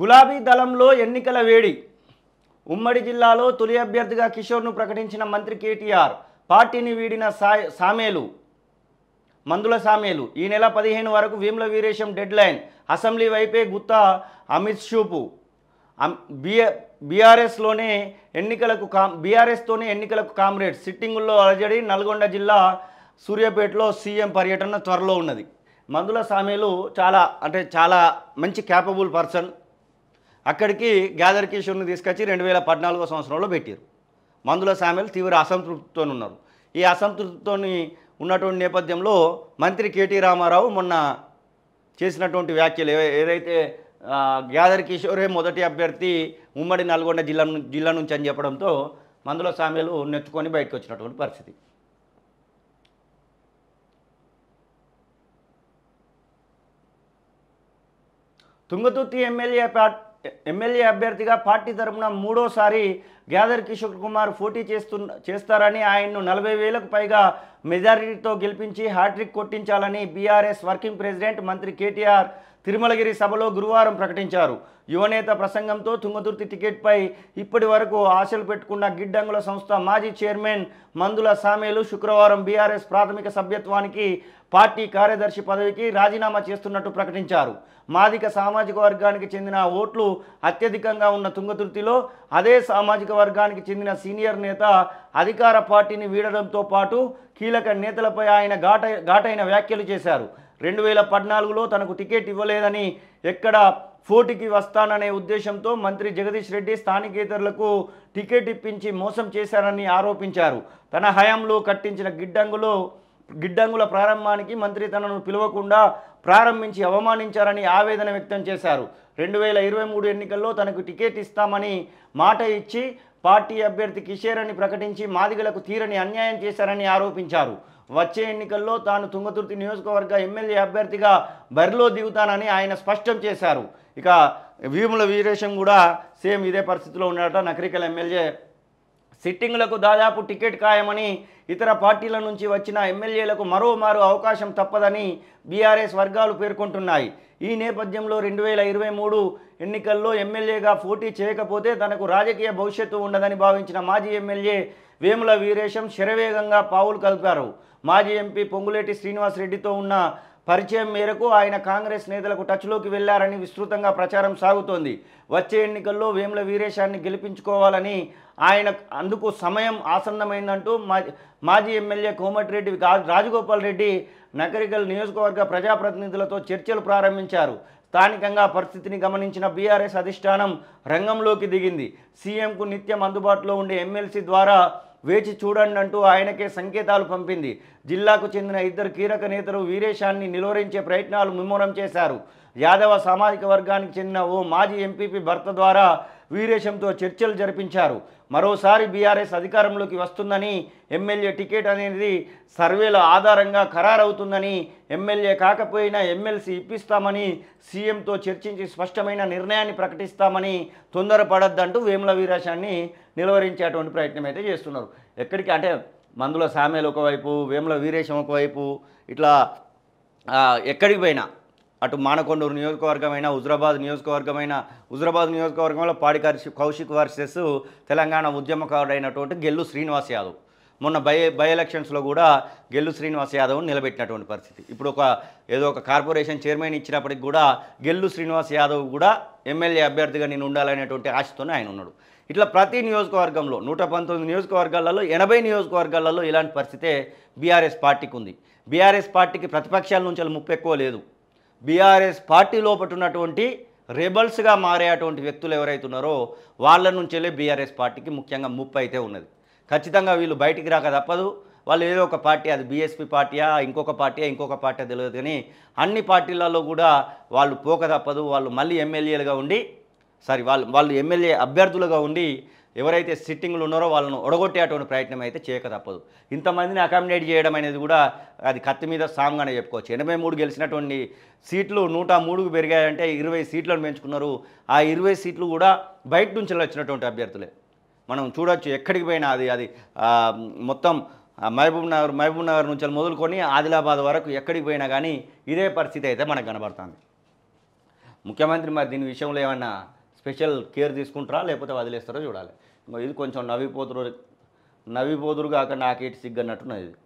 గులాబీ దళంలో ఎన్నికల వేడి ఉమ్మడి జిల్లాలో తొలి అభ్యర్థిగా కిషోర్ను ప్రకటించిన మంత్రి కేటీఆర్ పార్టీని వీడిన సామేలు మందుల సామేలు ఈ నెల పదిహేను వరకు భీముల వీరేశం డెడ్ లైన్ అసెంబ్లీ వైపే గుత్త అమిత్ షూపు బీఆర్ఎస్లోనే ఎన్నికలకు కామ్ బీఆర్ఎస్తోనే ఎన్నికలకు కామ్రేడ్ సిట్టింగుల్లో అలజడి నల్గొండ జిల్లా సూర్యాపేటలో సీఎం పర్యటన త్వరలో ఉన్నది మందుల సామేలు చాలా అంటే చాలా మంచి క్యాపబుల్ పర్సన్ అక్కడికి గ్యాదర్ కిషోర్ని తీసుకొచ్చి రెండు వేల పద్నాలుగో సంవత్సరంలో పెట్టారు మందుల సామెలు తీవ్ర అసంతృప్తితో ఉన్నారు ఈ అసంతృప్తితో ఉన్నటువంటి నేపథ్యంలో మంత్రి కేటీ రామారావు మొన్న చేసినటువంటి వ్యాఖ్యలు ఏదైతే గ్యాదర్ కిషోరే మొదటి అభ్యర్థి ఉమ్మడి నల్గొండ జిల్లా జిల్లా నుంచి అని చెప్పడంతో మందుల సామెలు నెచ్చుకొని బయటకు వచ్చినటువంటి పరిస్థితి తుంగతుర్తి ఎమ్మెల్యే పార్టీ ఎమ్మెల్యే అభ్యర్థిగా పార్టీ తరఫున మూడోసారి గ్యాదర్ కిషోర్ కుమార్ పోటీ చేస్తు చేస్తారని ఆయన్ను నలభై వేలకు పైగా మెజారిటీతో గెలిపించి హ్యాట్రిక్ కొట్టించాలని బీఆర్ఎస్ వర్కింగ్ ప్రెసిడెంట్ మంత్రి కేటీఆర్ తిరుమలగిరి సభలో గురువారం ప్రకటించారు యువనేత ప్రసంగంతో తుంగతుర్తి టికెట్పై ఇప్పటి వరకు ఆశలు పెట్టుకున్న గిడ్డంగుల సంస్థ మాజీ చైర్మన్ మందుల సామేలు శుక్రవారం బీఆర్ఎస్ ప్రాథమిక సభ్యత్వానికి పార్టీ కార్యదర్శి పదవికి రాజీనామా చేస్తున్నట్టు ప్రకటించారు మాదిక సామాజిక వర్గానికి చెందిన ఓట్లు అత్యధికంగా ఉన్న తుంగతుర్తిలో అదే సామాజిక నియోజకవర్గానికి చెందిన సీనియర్ నేత అధికార పార్టీని వీడడంతో పాటు కీలక నేతలపై ఆయన ఘాట ఘాటైన వ్యాఖ్యలు చేశారు రెండు వేల పద్నాలుగులో తనకు టికెట్ ఇవ్వలేదని ఎక్కడ పోటీకి వస్తాననే ఉద్దేశంతో మంత్రి జగదీష్ రెడ్డి స్థానికేతరులకు టికెట్ ఇప్పించి మోసం చేశారని ఆరోపించారు తన హయాంలో కట్టించిన గిడ్డంగులో గిడ్డంగుల ప్రారంభానికి మంత్రి తనను పిలవకుండా ప్రారంభించి అవమానించారని ఆవేదన వ్యక్తం చేశారు రెండు వేల ఇరవై మూడు ఎన్నికల్లో తనకు టికెట్ ఇస్తామని మాట ఇచ్చి పార్టీ అభ్యర్థి కిషేర్ అని ప్రకటించి మాదిగలకు తీరని అన్యాయం చేశారని ఆరోపించారు వచ్చే ఎన్నికల్లో తాను తుంగతుర్తి నియోజకవర్గ ఎమ్మెల్యే అభ్యర్థిగా బరిలో దిగుతానని ఆయన స్పష్టం చేశారు ఇక వీముల వీరేశం కూడా సేమ్ ఇదే పరిస్థితిలో ఉన్నాడట నకరికల ఎమ్మెల్యే సిట్టింగ్లకు దాదాపు టికెట్ ఖాయమని ఇతర పార్టీల నుంచి వచ్చిన ఎమ్మెల్యేలకు మరోమారు అవకాశం తప్పదని బీఆర్ఎస్ వర్గాలు పేర్కొంటున్నాయి ఈ నేపథ్యంలో రెండు వేల ఇరవై మూడు ఎన్నికల్లో ఎమ్మెల్యేగా పోటీ చేయకపోతే తనకు రాజకీయ భవిష్యత్తు ఉండదని భావించిన మాజీ ఎమ్మెల్యే వేముల వీరేశం శరవేగంగా పావులు కలిపారు మాజీ ఎంపీ పొంగులేటి శ్రీనివాసరెడ్డితో ఉన్న పరిచయం మేరకు ఆయన కాంగ్రెస్ నేతలకు టచ్లోకి వెళ్లారని విస్తృతంగా ప్రచారం సాగుతోంది వచ్చే ఎన్నికల్లో వేముల వీరేశాన్ని గెలిపించుకోవాలని ఆయన అందుకు సమయం ఆసన్నమైందంటూ మాజీ ఎమ్మెల్యే కోమటిరెడ్డి రాజగోపాల్ రెడ్డి నకరికల్ నియోజకవర్గ ప్రజాప్రతినిధులతో చర్చలు ప్రారంభించారు స్థానికంగా పరిస్థితిని గమనించిన బీఆర్ఎస్ అధిష్టానం రంగంలోకి దిగింది సీఎంకు నిత్యం అందుబాటులో ఉండే ఎమ్మెల్సీ ద్వారా వేచి చూడండి అంటూ ఆయనకే సంకేతాలు పంపింది జిల్లాకు చెందిన ఇద్దరు కీలక నేతలు వీరేశాన్ని నిలువరించే ప్రయత్నాలు ముమ్మరం చేశారు యాదవ సామాజిక వర్గానికి చెందిన ఓ మాజీ ఎంపీపీ భర్త ద్వారా వీరేశంతో చర్చలు జరిపించారు మరోసారి బీఆర్ఎస్ అధికారంలోకి వస్తుందని ఎమ్మెల్యే టికెట్ అనేది సర్వేల ఆధారంగా ఖరారవుతుందని ఎమ్మెల్యే కాకపోయినా ఎమ్మెల్సీ ఇప్పిస్తామని సీఎంతో చర్చించి స్పష్టమైన నిర్ణయాన్ని ప్రకటిస్తామని తొందరపడద్దంటూ వేముల వీరేశాన్ని నిలువరించేటువంటి ప్రయత్నం అయితే చేస్తున్నారు ఎక్కడికి అంటే మందుల సామెలు ఒకవైపు వేముల వీరేశం ఒకవైపు ఇట్లా ఎక్కడికి పోయినా అటు మానకొండూరు నియోజకవర్గమైన హుజరాబాద్ నియోజకవర్గమైన హుజరాబాద్ నియోజకవర్గంలో పాడి కౌశిక్ వర్సెస్ తెలంగాణ ఉద్యమకారుడైనటువంటి గెల్లు శ్రీనివాస్ యాదవ్ మొన్న బై బై ఎలక్షన్స్లో కూడా గెల్లు శ్రీనివాస్ యాదవ్ నిలబెట్టినటువంటి పరిస్థితి ఇప్పుడు ఒక ఏదో ఒక కార్పొరేషన్ చైర్మన్ ఇచ్చినప్పటికి కూడా గెల్లు శ్రీనివాస్ యాదవ్ కూడా ఎమ్మెల్యే అభ్యర్థిగా నేను ఉండాలనేటువంటి ఆశతోనే ఆయన ఉన్నాడు ఇట్లా ప్రతి నియోజకవర్గంలో నూట పంతొమ్మిది నియోజకవర్గాలలో ఎనభై నియోజకవర్గాలలో ఇలాంటి పరిస్థితే బీఆర్ఎస్ పార్టీకి ఉంది బీఆర్ఎస్ పార్టీకి ప్రతిపక్షాల నుంచి అలా ముప్పెక్కువ లేదు బీఆర్ఎస్ పార్టీ ఉన్నటువంటి రెబల్స్గా మారేటువంటి వ్యక్తులు ఎవరైతే ఉన్నారో వాళ్ళ నుంచెల్లే బీఆర్ఎస్ పార్టీకి ముఖ్యంగా ముప్పు అయితే ఉన్నది ఖచ్చితంగా వీళ్ళు బయటికి రాక తప్పదు వాళ్ళు ఏదో ఒక పార్టీ అది బీఎస్పీ పార్టీయా ఇంకొక పార్టీయా ఇంకొక పార్టీ తెలియదు కానీ అన్ని పార్టీలలో కూడా వాళ్ళు పోక తప్పదు వాళ్ళు మళ్ళీ ఎమ్మెల్యేలుగా ఉండి సారీ వాళ్ళు వాళ్ళు ఎమ్మెల్యే అభ్యర్థులుగా ఉండి ఎవరైతే సిట్టింగ్లు ఉన్నారో వాళ్ళను ఒడగొట్టేటువంటి ప్రయత్నం అయితే చేయక తప్పదు ఇంతమందిని అకామిడేట్ చేయడం అనేది కూడా అది కత్తి మీద సాంగ్గానే చెప్పుకోవచ్చు ఎనభై మూడు గెలిచినటువంటి సీట్లు నూట మూడుకు పెరిగాయంటే ఇరవై సీట్లను పెంచుకున్నారు ఆ ఇరవై సీట్లు కూడా బయట నుంచి వచ్చినటువంటి అభ్యర్థులే మనం చూడొచ్చు ఎక్కడికి పోయినా అది అది మొత్తం మహబూబ్ నగర్ మహబూబ్ నగర్ నుంచి మొదలుకొని ఆదిలాబాద్ వరకు ఎక్కడికి పోయినా కానీ ఇదే పరిస్థితి అయితే మనకు కనబడుతుంది ముఖ్యమంత్రి మరి దీని విషయంలో ఏమన్నా స్పెషల్ కేర్ తీసుకుంటారా లేకపోతే వదిలేస్తారో చూడాలి ఇది కొంచెం నవ్విపోతురు నవ్విపోదురు కాక నాకేటి సిగ్గు అన్నట్టున్నది ఇది